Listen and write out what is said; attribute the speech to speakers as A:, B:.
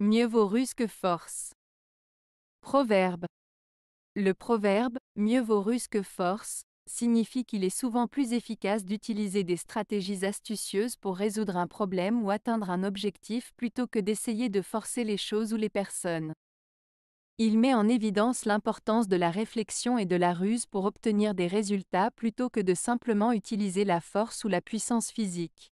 A: Mieux vaut ruse que force. Proverbe. Le proverbe, mieux vaut ruse que force, signifie qu'il est souvent plus efficace d'utiliser des stratégies astucieuses pour résoudre un problème ou atteindre un objectif plutôt que d'essayer de forcer les choses ou les personnes. Il met en évidence l'importance de la réflexion et de la ruse pour obtenir des résultats plutôt que de simplement utiliser la force ou la puissance physique.